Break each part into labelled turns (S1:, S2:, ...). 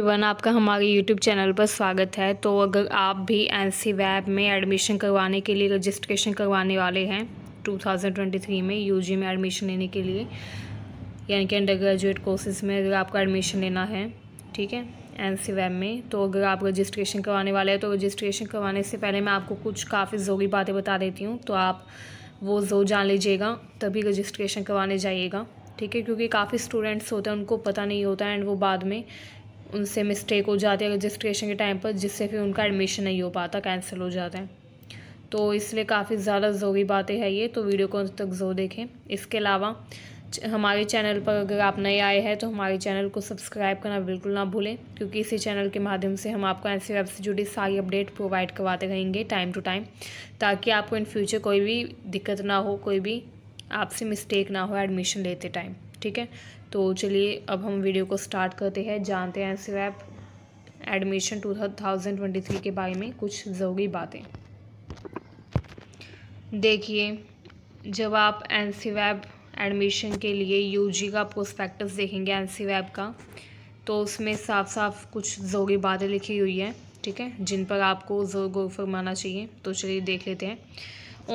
S1: one आपका हमारे YouTube channel पर स्वागत है तो अगर आप भी एन सी वैब में एडमिशन करवाने के लिए रजिस्ट्रेशन करवाने वाले हैं 2023 में यूजी में एडमिशन लेने के लिए यानी कि अंडर ग्रेजुएट कोर्सेज में अगर आपका एडमिशन लेना है ठीक है एन सी वैब में तो अगर आप रजिस्ट्रेशन करवाने वाले हैं तो रजिस्ट्रेशन करवाने से पहले मैं आपको कुछ काफ़ी ज़रूरी बातें बता देती हूँ तो आप वो जो जान लीजिएगा तभी रजिस्ट्रेशन करवाने जाइएगा ठीक है क्योंकि काफ़ी स्टूडेंट्स होते हैं उनको पता नहीं होता एंड वो बाद में उनसे मिस्टेक हो जाती है रजिस्ट्रेशन के टाइम पर जिससे फिर उनका एडमिशन नहीं हो पाता कैंसिल हो जाता है तो इसलिए काफ़ी ज़्यादा ज़रूरी बातें है ये तो वीडियो को तक जो देखें इसके अलावा हमारे चैनल पर अगर आप नए आए हैं तो हमारे चैनल को सब्सक्राइब करना बिल्कुल ना भूलें क्योंकि इसी चैनल के माध्यम से हम आपको ऐसी वेब से जुड़ी सारी अपडेट प्रोवाइड करवाते रहेंगे टाइम टू टाइम ताकि आपको इन फ्यूचर कोई भी दिक्कत ना हो कोई भी आपसे मिस्टेक ना हो एडमिशन लेते टाइम ठीक है तो चलिए अब हम वीडियो को स्टार्ट करते हैं जानते हैं स्वैप admission two thousand twenty three के बारे में कुछ ज़रूरी बातें देखिए जब आप एन सी वैब एडमिशन के लिए यूजी का प्रोस्पेक्टस देखेंगे एन सी वैब का तो उसमें साफ साफ कुछ ज़रूरी बातें लिखी हुई हैं ठीक है जिन पर आपको ज़ोर गौर फरमाना चाहिए तो चलिए देख लेते हैं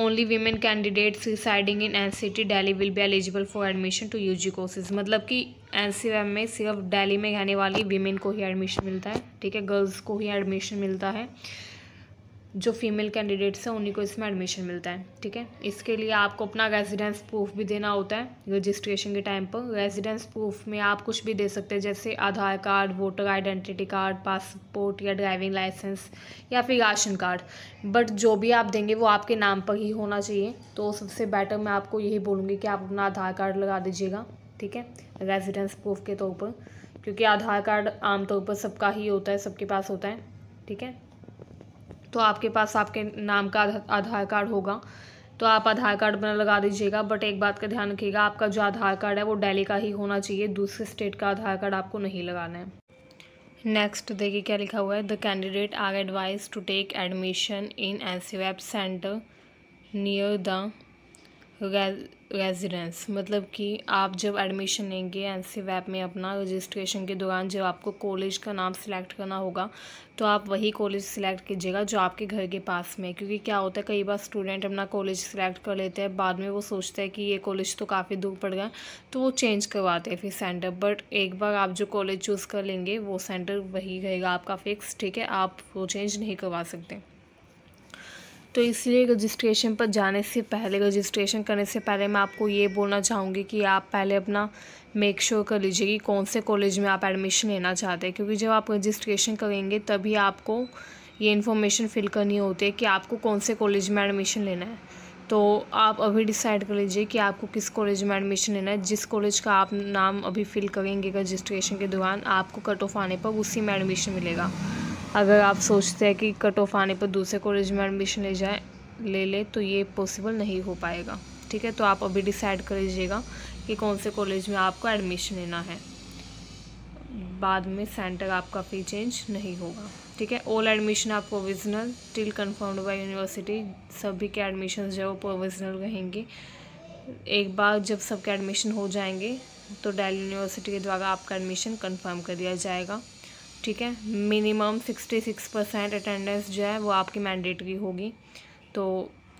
S1: only women candidates residing in N C T Delhi will be eligible for admission to U G courses मतलब कि एन सी एम में सिर्फ डेली में रहने वाली वीमेन को ही एडमिशन मिलता है ठीक है गर्ल्स को ही एडमिशन मिलता है जो फीमेल कैंडिडेट्स हैं उन्हीं को इसमें एडमिशन मिलता है ठीक है इसके लिए आपको अपना रेजिडेंस प्रूफ भी देना होता है रजिस्ट्रेशन के टाइम पर रेजिडेंस प्रूफ में आप कुछ भी दे सकते हैं जैसे Aadhaar card voter identity card passport या ड्राइविंग लाइसेंस या फिर राशन कार्ड बट जो भी आप देंगे वो आपके नाम पर ही होना चाहिए तो सबसे बेटर मैं आपको यही बोलूँगी कि आप अपना आधार कार्ड लगा दीजिएगा ठीक है रेजिडेंस प्रूफ के तौर पर क्योंकि आधार कार्ड आमतौर पर सबका ही होता है सबके पास होता है ठीक है तो आपके पास आपके नाम का आधार कार्ड होगा तो आप आधार कार्ड बना लगा दीजिएगा बट एक बात का ध्यान रखिएगा आपका जो आधार कार्ड है वो डेली का ही होना चाहिए दूसरे स्टेट का आधार कार्ड आपको नहीं लगाना है नेक्स्ट देखिए क्या लिखा हुआ है the candidate are advised to take admission in N C web centre near the residence मतलब कि आप जब एडमिशन लेंगे एन सी वैप में अपना रजिस्ट्रेशन के दौरान जब आपको कॉलेज का नाम सिलेक्ट करना होगा तो आप वही कॉलेज सिलेक्ट कीजिएगा जो आपके घर के पास में क्योंकि क्या होता है कई बार स्टूडेंट अपना कॉलेज सिलेक्ट कर लेते हैं बाद में वो सोचते हैं कि ये कॉलेज तो काफ़ी दूर पड़ गया तो वो चेंज करवाते हैं फिर सेंटर बट एक बार आप जो कॉलेज चूज़ कर लेंगे वो सेंटर वही रहेगा आपका फिक्स ठीक है आप वो चेंज नहीं करवा सकते तो इसलिए रजिस्ट्रेशन पर जाने से पहले रजिस्ट्रेशन करने से पहले मैं आपको ये बोलना चाहूँगी कि आप पहले अपना मेक श्योर कर लीजिए कि कौन से कॉलेज में आप एडमिशन लेना चाहते हैं क्योंकि जब आप रजिस्ट्रेशन करेंगे तभी आपको ये इन्फॉर्मेशन फिल करनी होती है कि आपको कौन से कॉलेज में एडमिशन लेना है तो आप अभी डिसाइड कर लीजिए कि आपको किस कॉलेज में एडमिशन लेना है जिस कॉलेज का आप नाम अभी फिल करेंगे रजिस्ट्रेशन के दौरान आपको कट ऑफ आने पर उसी में एडमिशन मिलेगा अगर आप सोचते हैं कि कट ऑफ आने पर दूसरे कॉलेज में एडमिशन ले जाए ले ले तो ये पॉसिबल नहीं हो पाएगा ठीक है तो आप अभी डिसाइड कर लीजिएगा कि कौन से कॉलेज में आपको एडमिशन लेना है बाद में सेंटर आपका फी चेंज नहीं होगा ठीक है ऑल एडमिशन आप provisional till confirmed by university सभी के एडमिशन जो है वो प्रोविजनल रहेंगे एक बार जब सबके एडमिशन हो जाएंगे तो डेली यूनिवर्सिटी के द्वारा आपका एडमिशन कन्फर्म कर दिया जाएगा ठीक है minimum sixty six percent attendance जो है वो आपकी मैंडेटरी होगी तो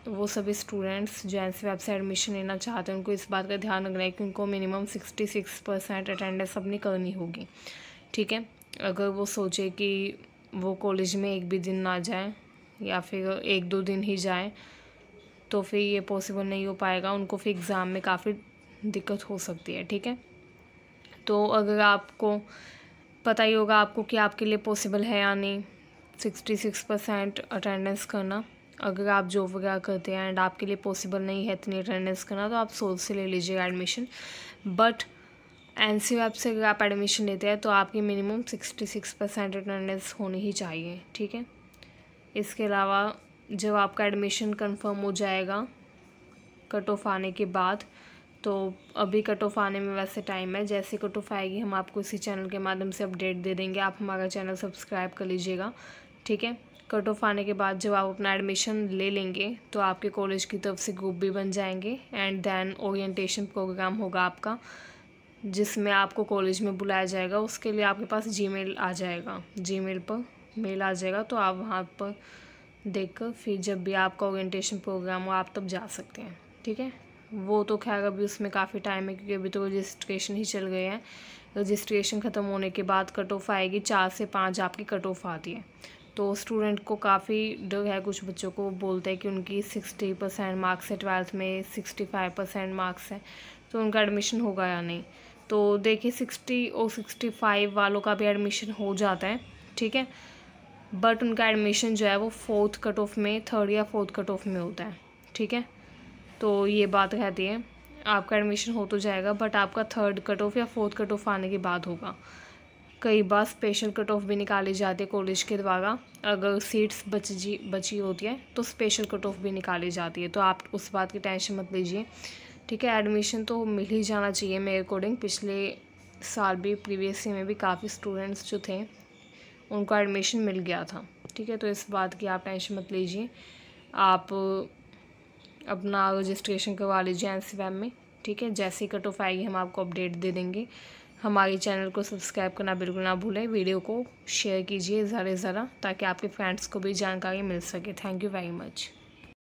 S1: वो सभी स्टूडेंट्स जो एन सी वेब से एडमिशन लेना चाहते हैं उनको इस बात का ध्यान रखना है कि उनको minimum sixty six percent attendance अपनी करनी होगी ठीक है अगर वो सोचे कि वो कॉलेज में एक भी दिन ना जाए या फिर एक दो दिन ही जाए तो फिर ये पॉसिबल नहीं हो पाएगा उनको फिर एग्ज़ाम में काफ़ी दिक्कत हो सकती है ठीक है तो अगर आपको पता ही होगा आपको कि आपके लिए पॉसिबल है या नहीं सिक्सटी सिक्स परसेंट अटेंडेंस करना अगर आप जॉब वगैरह करते हैं एंड आपके लिए पॉसिबल नहीं है इतनी अटेंडेंस करना तो आप सोच से ले लीजिएगा admission but N C web से अगर आप एडमिशन लेते हैं तो आपकी minimum sixty six percent attendance होनी ही चाहिए ठीक है इसके अलावा जब आपका एडमिशन कंफर्म हो जाएगा कट ऑफ आने के बाद तो अभी कट ऑफ आने में वैसे टाइम है जैसे कट ऑफ आएगी हम आपको इसी चैनल के माध्यम से अपडेट दे देंगे आप हमारा चैनल सब्सक्राइब कर लीजिएगा ठीक है कट ऑफ आने के बाद जब आप अपना एडमिशन ले लेंगे तो आपके कॉलेज की तरफ से ग्रुप भी बन जाएंगे एंड देन ओरिएंटेशन प्रोग्राम होगा आपका जिसमें आपको कॉलेज में बुलाया जाएगा उसके लिए आपके पास जीमेल आ जाएगा जीमेल पर मेल आ जाएगा तो आप वहाँ पर देख फिर जब भी आपका ओरिएंटेशन प्रोग्राम हो आप तब जा सकते हैं ठीक है वो तो खैर अभी उसमें काफ़ी टाइम है क्योंकि अभी तो रजिस्ट्रेशन ही चल गए हैं रजिस्ट्रेशन ख़त्म होने के बाद कट ऑफ आएगी चार से पाँच आपकी कट ऑफ आती है तो स्टूडेंट को काफ़ी डर है कुछ बच्चों को बोलते हैं कि उनकी सिक्सटी परसेंट मार्क्स है ट्वेल्थ में सिक्सटी फाइव परसेंट मार्क्स है तो उनका एडमिशन होगा या नहीं तो देखिए सिक्सटी और सिक्सटी फाइव वालों का भी एडमिशन हो जाता है ठीक है बट उनका एडमिशन जो है वो फोर्थ कट ऑफ में थर्ड या फोर्थ कट ऑफ में होता है ठीक है तो ये बात कहती है आपका एडमिशन हो तो जाएगा बट आपका थर्ड कट ऑफ या फोर्थ कट ऑफ आने के बाद होगा कई बार स्पेशल कट ऑफ भी निकाली जाती है कॉलेज के द्वारा अगर सीट्स जी बची होती है तो स्पेशल कट ऑफ भी निकाली जाती है तो आप उस बात की टेंशन मत लीजिए ठीक है एडमिशन तो मिल ही जाना चाहिए मेरे अकॉर्डिंग पिछले साल भी प्रीवियस ईयर में भी काफ़ी स्टूडेंट्स जो थे उनको एडमिशन मिल गया था ठीक है तो इस बात की आप टेंशन मत लीजिए आप अपना रजिस्ट्रेशन करवा लीजिए एन सी में ठीक है जैसे ही कट ऑफ आएगी हम आपको अपडेट दे देंगे हमारे चैनल को सब्सक्राइब करना बिल्कुल ना भूलें वीडियो को शेयर कीजिए ज़रा ज़रा ताकि आपके फ्रेंड्स को भी जानकारी मिल सके थैंक यू वेरी मच